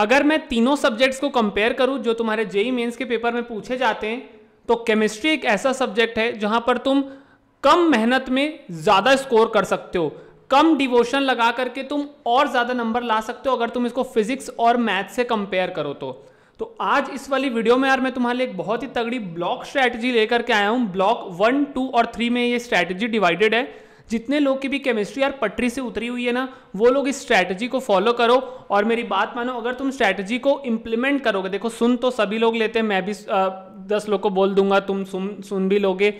अगर मैं तीनों सब्जेक्ट्स को कंपेयर करूं जो तुम्हारे जेई मेंस e के पेपर में पूछे जाते हैं तो केमिस्ट्री एक ऐसा सब्जेक्ट है जहां पर तुम कम मेहनत में ज़्यादा स्कोर कर सकते हो कम डिवोशन लगा करके तुम और ज़्यादा नंबर ला सकते हो अगर तुम इसको फिजिक्स और मैथ से कंपेयर करो तो तो आज इस वाली वीडियो में यार मैं तुम्हारे लिए एक बहुत ही तगड़ी ब्लॉक स्ट्रैटेजी लेकर के आया हूँ ब्लॉक वन टू और थ्री में ये स्ट्रैटेजी डिवाइडेड है जितने लोग की भी केमिस्ट्री यार पटरी से उतरी हुई है ना वो लोग इस स्ट्रैटेजी को फॉलो करो और मेरी बात मानो अगर तुम स्ट्रैटेजी को इम्प्लीमेंट करोगे देखो सुन तो सभी लोग लेते हैं मैं भी आ, दस लोग को बोल दूंगा तुम सुन सुन भी लोगे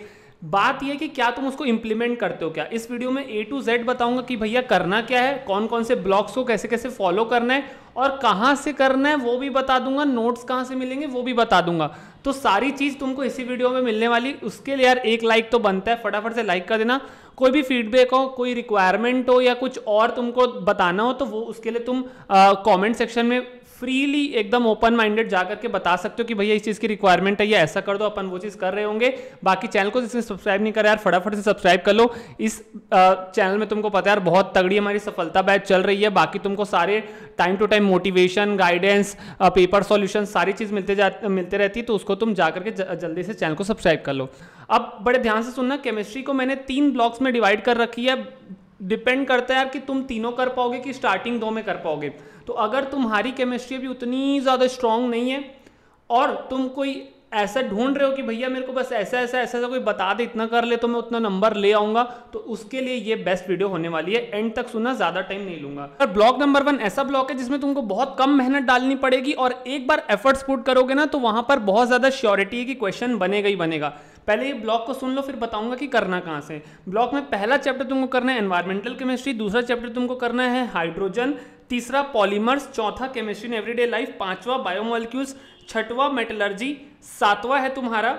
बात यह कि क्या तुम उसको इंप्लीमेंट करते हो क्या इस वीडियो में ए टू जेड बताऊंगा कि भैया करना क्या है कौन कौन से ब्लॉक्स को कैसे कैसे फॉलो करना है और कहाँ से करना है वो भी बता दूंगा नोट्स कहां से मिलेंगे वो भी बता दूंगा तो सारी चीज़ तुमको इसी वीडियो में मिलने वाली उसके लिए यार एक लाइक तो बनता है फटाफट से लाइक कर देना कोई भी फीडबैक हो कोई रिक्वायरमेंट हो या कुछ और तुमको बताना हो तो वो उसके लिए तुम कॉमेंट सेक्शन में फ्रीली एकदम ओपन माइंडेड जाकर के बता सकते हो कि भैया इस चीज़ की रिक्वायरमेंट है या ऐसा कर दो अपन वो चीज़ कर रहे होंगे बाकी चैनल को जिसने सब्सक्राइब नहीं करा यार फटाफट से सब्सक्राइब कर लो इस चैनल में तुमको पता है यार बहुत तगड़ी हमारी सफलता बैच चल रही है बाकी तुमको सारे time to time motivation guidance paper solution सारी चीज़ मिलते जा मिलते रहती है तो उसको तुम जा करके जल्दी से चैनल को सब्सक्राइब कर लो अब बड़े ध्यान से सुनना केमिस्ट्री को मैंने तीन ब्लॉक्स में डिवाइड कर रखी है डिपेंड करता है कि तुम तीनों कर पाओगे कि स्टार्टिंग दो में कर पाओगे तो अगर तुम्हारी केमिस्ट्री अभी उतनी ज़्यादा स्ट्रांग नहीं है और तुम कोई ऐसा ढूंढ रहे हो कि भैया मेरे को बस ऐसा ऐसा ऐसा ऐसा कोई बता दे इतना कर ले तो मैं उतना नंबर ले आऊंगा तो उसके लिए ये बेस्ट वीडियो होने वाली है एंड तक सुनना ज़्यादा टाइम नहीं लूंगा और ब्लॉक नंबर वन ऐसा ब्लॉक है जिसमें तुमको बहुत कम मेहनत डालनी पड़ेगी और एक बार एफर्ट्स पुट करोगे ना तो वहाँ पर बहुत ज़्यादा श्योरिटी है कि क्वेश्चन बनेगा ही बनेगा पहले ये ब्लॉक को सुन लो फिर बताऊंगा कि करना कहाँ से ब्लॉक में पहला चैप्टर तुमको करना है एनवायरमेंटल केमिस्ट्री दूसरा चैप्टर तुमको करना है हाइड्रोजन तीसरा पॉलीमर्स चौथा केमिस्ट्री इन एवरीडे लाइफ पांचवा बायोमोलिक्यूल्स छठवा मेटलर्जी सातवां है तुम्हारा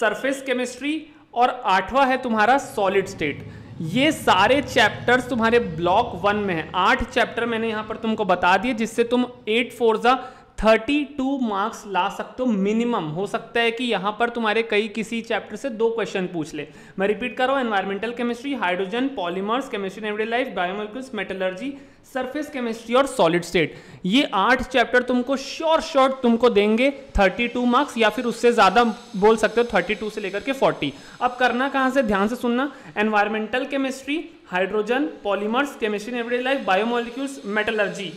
सरफेस केमिस्ट्री और आठवां है तुम्हारा सॉलिड स्टेट ये सारे चैप्टर्स तुम्हारे ब्लॉक वन में है आठ चैप्टर मैंने यहाँ पर तुमको बता दिए जिससे तुम एट फोर्जा थर्टी टू मार्क्स ला सकते हो मिनिमम हो सकता है कि यहाँ पर तुम्हारे कई किसी चैप्टर से दो क्वेश्चन पूछ ले मैं रिपीट कर रहा हूँ environmental chemistry hydrogen polymers chemistry every life biomolecules metallurgy surface chemistry और सॉलिड स्टेट ये आठ चैप्टर तुमको श्योर शॉर्ट तुमको देंगे 32 मार्क्स या फिर उससे ज़्यादा बोल सकते हो 32 से लेकर के 40 अब करना कहाँ से ध्यान से सुनना environmental chemistry hydrogen polymers chemistry every life biomolecules metallurgy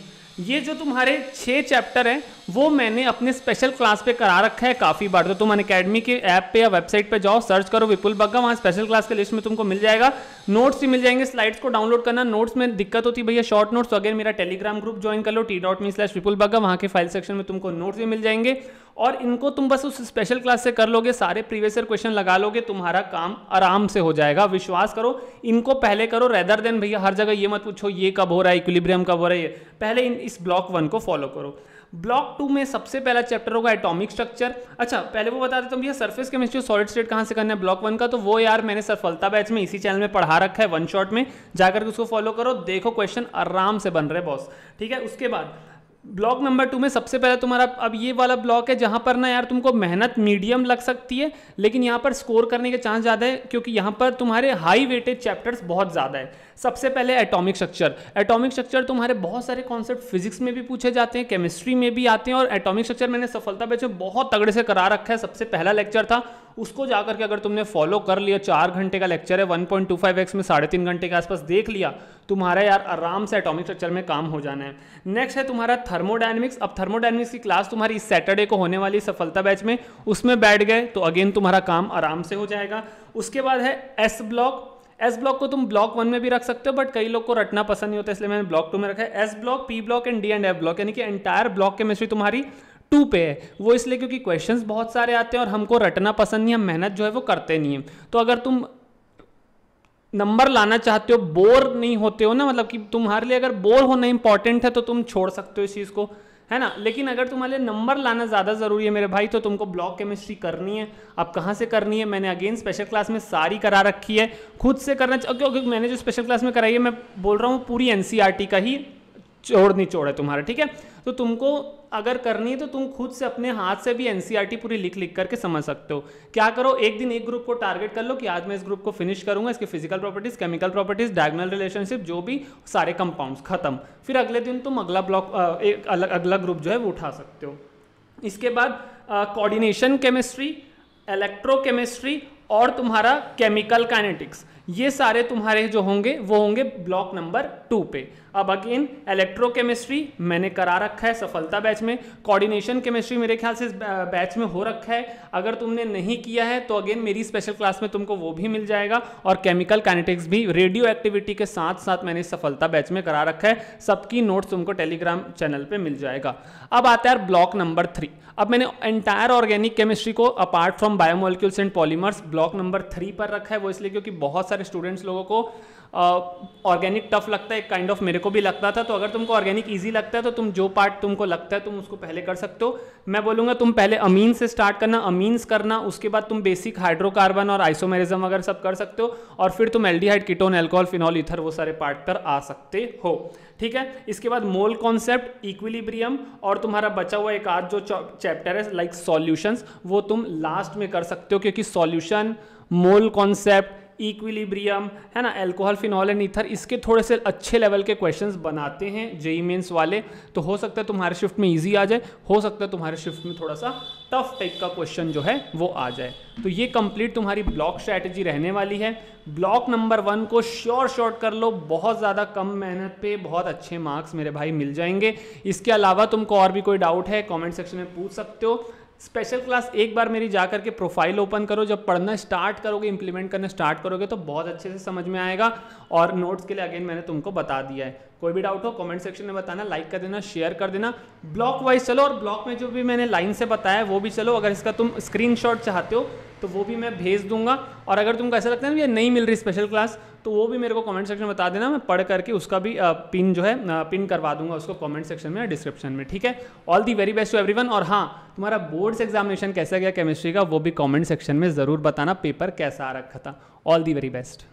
ये जो तुम्हारे छः चैप्टर हैं वो मैंने अपने स्पेशल क्लास पे करा रखा है काफ़ी बार तो तुम अकेडमी के ऐप पे या वेबसाइट पे जाओ सर्च करो विपुल बग्गा वहाँ स्पेशल क्लास के लिस्ट में तुमको मिल जाएगा नोट्स भी मिल जाएंगे स्लाइड्स को डाउनलोड करना नोट्स में दिक्कत होती भैया शॉर्ट नोट्स अगेन मेरा टेलीग्राम ग्रुप ज्वाइन कर लो T dot me slash Vipul Bagga वहाँ के फाइल सेक्शन में तुमको नोट्स भी मिल जाएंगे और इनको तुम बस उस स्पेशल क्लास से कर लोगे सारे प्रीवियस ईयर क्वेश्चन लगा लोगे तुम्हारा काम आराम से हो जाएगा विश्वास करो इनको पहले करो रेदर देन भैया हर जगह ये मत पूछो ये कब हो रहा है इक्विलिब्रियम कब हो रहा है पहले इन इस ब्लॉक वन को फॉलो करो ब्लॉक टू में सबसे पहला चैप्टर होगा एटॉमिक स्ट्रक्चर अच्छा पहले वो बता देता हूँ भैया सर्फेस केमिस्ट्री सॉलिड स्टेट कहाँ से करना है ब्लॉक वन का तो वो यार मैंने सफलता बैच में इसी चैनल में पढ़ा रखा है वन शॉट में जाकर उसको फॉलो करो देखो क्वेश्चन आराम से बन रहे बॉस ठीक है उसके बाद ब्लॉक नंबर टू में सबसे पहले तुम्हारा अब ये वाला ब्लॉक है जहाँ पर ना यार तुमको मेहनत मीडियम लग सकती है लेकिन यहाँ पर स्कोर करने के चांस ज़्यादा है क्योंकि यहाँ पर तुम्हारे हाई वेटेड चैप्टर्स बहुत ज़्यादा है सबसे पहले एटॉमिक स्ट्रक्चर एटॉमिक स्ट्रक्चर तुम्हारे बहुत सारे कॉन्सेप्ट फिजिक्स में भी पूछे जाते हैं केमिस्ट्री में भी आते हैं और एटॉमिक स्ट्रक्चर मैंने सफलता बेचो बहुत तगड़े से करा रखा है सबसे पहला लेक्चर था उसको जाकर के अगर तुमने फॉलो कर लिया चार घंटे का लेक्चर है 1.25x में साढ़े तीन घंटे के आसपास देख लिया तुम्हारा यार आराम से एटॉमिक स्ट्रक्चर में काम हो जाना है नेक्स्ट है तुम्हारा थर्मोडाइनमिक्स अब थर्मोडाइनमिक्स की क्लास तुम्हारी इस सैटरडे को होने वाली सफलता बैच में उसमें बैठ गए तो अगेन तुम्हारा काम आराम से हो जाएगा उसके बाद है एस ब्लॉक एस ब्लॉक को तुम ब्लॉक वन में भी रख सकते हो बट कई लोग को रटना पसंद नहीं होता इसलिए मैंने ब्लॉक टू में रखा है S block P block and D and F block यानी कि एंटायर ब्लॉक केमिस्ट्री तुम्हारी टू पे है वो इसलिए क्योंकि क्वेश्चंस बहुत सारे आते हैं और हमको रटना पसंद नहीं है मेहनत जो है वो करते नहीं है तो अगर तुम नंबर लाना चाहते हो बोर नहीं होते हो ना मतलब कि तुम्हारे लिए अगर बोर होना इंपॉर्टेंट है तो तुम छोड़ सकते हो इस चीज़ को है ना लेकिन अगर तुम्हारे लिए नंबर लाना ज़्यादा ज़रूरी है मेरे भाई तो तुमको ब्लॉक केमिस्ट्री करनी है अब कहाँ से करनी है मैंने अगेन स्पेशल क्लास में सारी करा रखी है खुद से करना क्योंकि मैंने जो स्पेशल क्लास में कराई है मैं बोल रहा हूँ पूरी एन e का ही नहीं चोड़ है तुम्हारा ठीक है तो तुमको अगर करनी है तो तुम खुद से अपने हाथ से भी एनसीईआरटी e पूरी लिख लिख करके समझ सकते हो क्या करो एक दिन एक ग्रुप को टारगेट कर लो कि आज मैं इस ग्रुप को फिनिश करूंगा इसके physical properties chemical properties diagonal relationship जो भी सारे कंपाउंड्स खत्म फिर अगले दिन तुम अगला ब्लॉक एक अलग अगला ग्रुप जो है वो उठा सकते हो इसके बाद कोऑर्डिनेशन केमिस्ट्री इलेक्ट्रोकेमिस्ट्री और तुम्हारा केमिकल काइनेटिक्स ये सारे तुम्हारे जो होंगे वो होंगे ब्लॉक नंबर टू पे अब अगेन इलेक्ट्रोकेमिस्ट्री मैंने करा रखा है सफलता बैच में कोऑर्डिनेशन केमिस्ट्री मेरे ख्याल से इस बैच में हो रखा है अगर तुमने नहीं किया है तो अगेन मेरी स्पेशल क्लास में तुमको वो भी मिल जाएगा और केमिकल काइनेटिक्स भी रेडियो एक्टिविटी के साथ साथ मैंने सफलता बैच में करा रखा है सबकी नोट्स तुमको टेलीग्राम चैनल पर मिल जाएगा अब आता है ब्लॉक नंबर थ्री अब मैंने एंटायर ऑर्गेनिक केमिस्ट्री को apart from biomolecules and polymers block block number three पर रखा है वो इसलिए क्योंकि बहुत सारे स्टूडेंट्स लोगों को ऑर्गेनिक टफ लगता है एक काइंड ऑफ मेरे को भी लगता था तो अगर तुमको ऑर्गेनिक ईजी लगता है तो तुम जो पार्ट तुमको लगता है तुम उसको पहले कर सकते हो मैं बोलूँगा तुम पहले अमीन से स्टार्ट करना अमीन्स करना उसके बाद तुम बेसिक हाइड्रोकार्बन और आइसोमेरिज्म वगैरह सब कर सकते हो और फिर तुम aldehyde ketone alcohol phenol ether वो सारे पार्ट पर आ सकते हो ठीक है इसके बाद मोल कॉन्सेप्ट इक्विलिब्रियम और तुम्हारा बचा हुआ एक आध जो चैप्टर है लाइक like सॉल्यूशंस वो तुम लास्ट में कर सकते हो क्योंकि सॉल्यूशन मोल कॉन्सेप्ट इक्विलिब्रियम है ना एल्कोहल फिनॉल एंड ईथर इसके थोड़े से अच्छे लेवल के क्वेश्चंस बनाते हैं जेई मेंस वाले तो हो सकता है तुम्हारे शिफ्ट में इजी आ जाए हो सकता है तुम्हारे शिफ्ट में थोड़ा सा टफ टाइप का क्वेश्चन जो है वो आ जाए तो ये कंप्लीट तुम्हारी ब्लॉक स्ट्रैटेजी रहने वाली है ब्लॉक नंबर वन को श्योर शॉर्ट कर लो बहुत ज़्यादा कम मेहनत पे बहुत अच्छे मार्क्स मेरे भाई मिल जाएंगे इसके अलावा तुमको और भी कोई डाउट है कॉमेंट सेक्शन में पूछ सकते हो स्पेशल क्लास एक बार मेरी जा करके प्रोफाइल ओपन करो जब पढ़ना स्टार्ट करोगे इंप्लीमेंट करना स्टार्ट करोगे तो बहुत अच्छे से समझ में आएगा और नोट्स के लिए अगेन मैंने तुमको बता दिया है कोई भी डाउट हो कमेंट सेक्शन में बताना लाइक कर देना शेयर कर देना ब्लॉक वाइज चलो और ब्लॉक में जो भी मैंने लाइन से बताया वो भी चलो अगर इसका तुम स्क्रीनशॉट चाहते हो तो वो भी मैं भेज दूंगा और अगर तुमको ऐसा लगता है ना ये नहीं मिल रही स्पेशल क्लास तो वो भी मेरे को कमेंट सेक्शन में बता देना मैं पढ़ करके उसका भी पिन जो है पिन करवा दूंगा उसको कमेंट सेक्शन में डिस्क्रिप्शन में ठीक है all the very best to everyone और हाँ तुम्हारा बोर्ड्स एग्जामिनेशन कैसा गया केमिस्ट्री का वो भी कॉमेंट सेक्शन में ज़रूर बताना पेपर कैसा आ रखा था ऑल दी वेरी बेस्ट